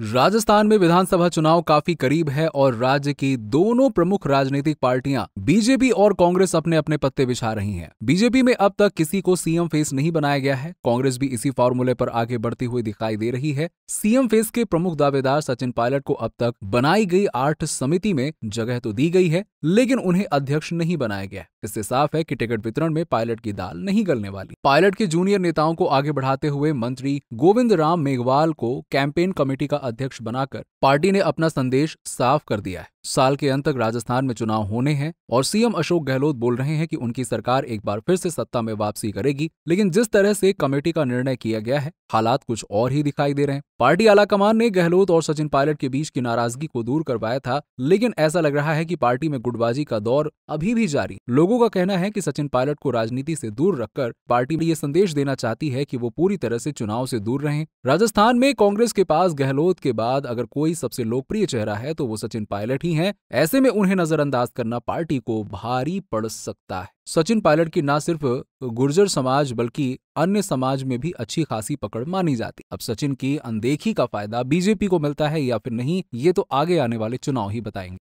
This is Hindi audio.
राजस्थान में विधानसभा चुनाव काफी करीब है और राज्य की दोनों प्रमुख राजनीतिक पार्टियां बीजेपी और कांग्रेस अपने अपने पत्ते बिछा रही हैं। बीजेपी में अब तक किसी को सीएम फेस नहीं बनाया गया है कांग्रेस भी इसी फॉर्मूले पर आगे बढ़ती हुई दिखाई दे रही है सीएम फेस के प्रमुख दावेदार सचिन पायलट को अब तक बनाई गई आठ समिति में जगह तो दी गई है लेकिन उन्हें अध्यक्ष नहीं बनाया गया इससे साफ है की टिकट वितरण में पायलट की दाल नहीं गलने वाली पायलट के जूनियर नेताओं को आगे बढ़ाते हुए मंत्री गोविंद राम मेघवाल को कैंपेन कमेटी का अध्यक्ष बनाकर पार्टी ने अपना संदेश साफ कर दिया है साल के अंत तक राजस्थान में चुनाव होने हैं और सीएम अशोक गहलोत बोल रहे हैं कि उनकी सरकार एक बार फिर से सत्ता में वापसी करेगी लेकिन जिस तरह से कमेटी का निर्णय किया गया है हालात कुछ और ही दिखाई दे रहे हैं पार्टी आलाकमान ने गहलोत और सचिन पायलट के बीच की नाराजगी को दूर करवाया था लेकिन ऐसा लग रहा है की पार्टी में गुटबाजी का दौर अभी भी जारी लोगों का कहना है की सचिन पायलट को राजनीति से दूर रखकर पार्टी ये संदेश देना चाहती है की वो पूरी तरह से चुनाव से दूर रहे राजस्थान में कांग्रेस के पास गहलोत विनोद के बाद अगर कोई सबसे लोकप्रिय चेहरा है तो वो सचिन पायलट ही हैं ऐसे में उन्हें नजरअंदाज करना पार्टी को भारी पड़ सकता है सचिन पायलट की ना सिर्फ गुर्जर समाज बल्कि अन्य समाज में भी अच्छी खासी पकड़ मानी जाती अब सचिन की अनदेखी का फायदा बीजेपी को मिलता है या फिर नहीं ये तो आगे आने वाले चुनाव ही बताएंगे